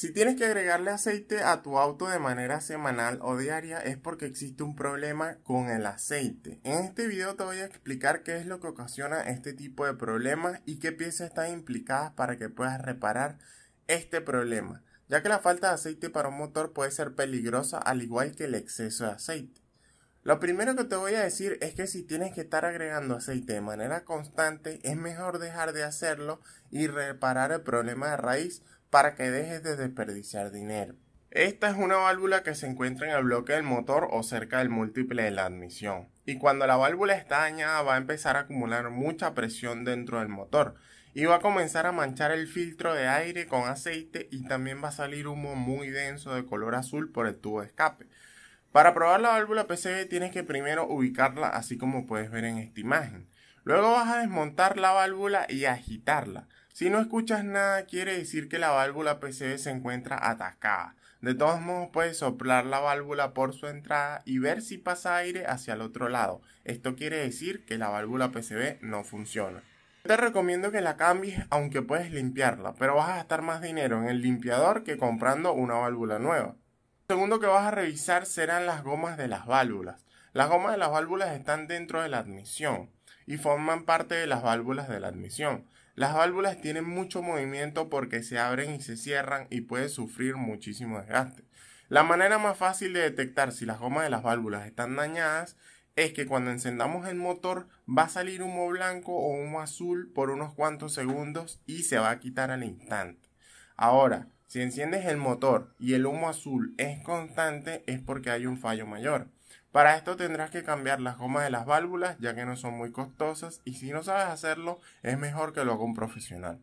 Si tienes que agregarle aceite a tu auto de manera semanal o diaria es porque existe un problema con el aceite. En este video te voy a explicar qué es lo que ocasiona este tipo de problemas y qué piezas están implicadas para que puedas reparar este problema, ya que la falta de aceite para un motor puede ser peligrosa al igual que el exceso de aceite. Lo primero que te voy a decir es que si tienes que estar agregando aceite de manera constante es mejor dejar de hacerlo y reparar el problema de raíz para que dejes de desperdiciar dinero. Esta es una válvula que se encuentra en el bloque del motor o cerca del múltiple de la admisión. Y cuando la válvula está dañada va a empezar a acumular mucha presión dentro del motor y va a comenzar a manchar el filtro de aire con aceite y también va a salir humo muy denso de color azul por el tubo de escape. Para probar la válvula PCB tienes que primero ubicarla así como puedes ver en esta imagen. Luego vas a desmontar la válvula y agitarla. Si no escuchas nada, quiere decir que la válvula PCB se encuentra atascada. De todos modos, puedes soplar la válvula por su entrada y ver si pasa aire hacia el otro lado. Esto quiere decir que la válvula PCB no funciona. Te recomiendo que la cambies aunque puedes limpiarla, pero vas a gastar más dinero en el limpiador que comprando una válvula nueva. Lo segundo que vas a revisar serán las gomas de las válvulas. Las gomas de las válvulas están dentro de la admisión y forman parte de las válvulas de la admisión. Las válvulas tienen mucho movimiento porque se abren y se cierran y puede sufrir muchísimo desgaste. La manera más fácil de detectar si las gomas de las válvulas están dañadas es que cuando encendamos el motor va a salir humo blanco o humo azul por unos cuantos segundos y se va a quitar al instante. Ahora, si enciendes el motor y el humo azul es constante es porque hay un fallo mayor. Para esto tendrás que cambiar las gomas de las válvulas ya que no son muy costosas y si no sabes hacerlo es mejor que lo haga un profesional.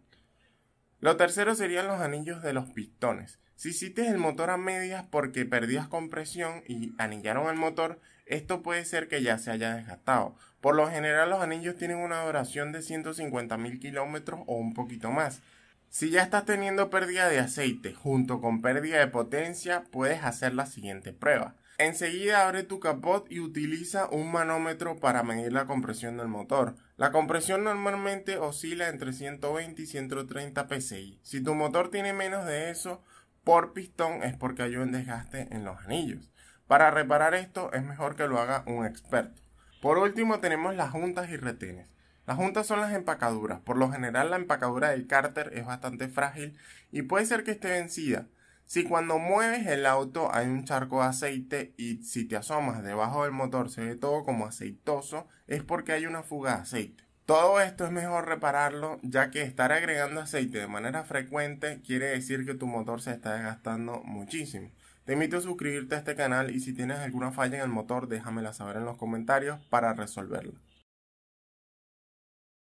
Lo tercero serían los anillos de los pistones. Si cites el motor a medias porque perdías compresión y anillaron el motor, esto puede ser que ya se haya desgastado. Por lo general los anillos tienen una duración de 150.000 kilómetros o un poquito más. Si ya estás teniendo pérdida de aceite junto con pérdida de potencia, puedes hacer la siguiente prueba. Enseguida abre tu capot y utiliza un manómetro para medir la compresión del motor. La compresión normalmente oscila entre 120 y 130 psi. Si tu motor tiene menos de eso por pistón es porque hay un desgaste en los anillos. Para reparar esto es mejor que lo haga un experto. Por último tenemos las juntas y retenes. Las juntas son las empacaduras. Por lo general la empacadura del cárter es bastante frágil y puede ser que esté vencida. Si cuando mueves el auto hay un charco de aceite y si te asomas debajo del motor se ve todo como aceitoso, es porque hay una fuga de aceite. Todo esto es mejor repararlo ya que estar agregando aceite de manera frecuente quiere decir que tu motor se está desgastando muchísimo. Te invito a suscribirte a este canal y si tienes alguna falla en el motor déjamela saber en los comentarios para resolverla.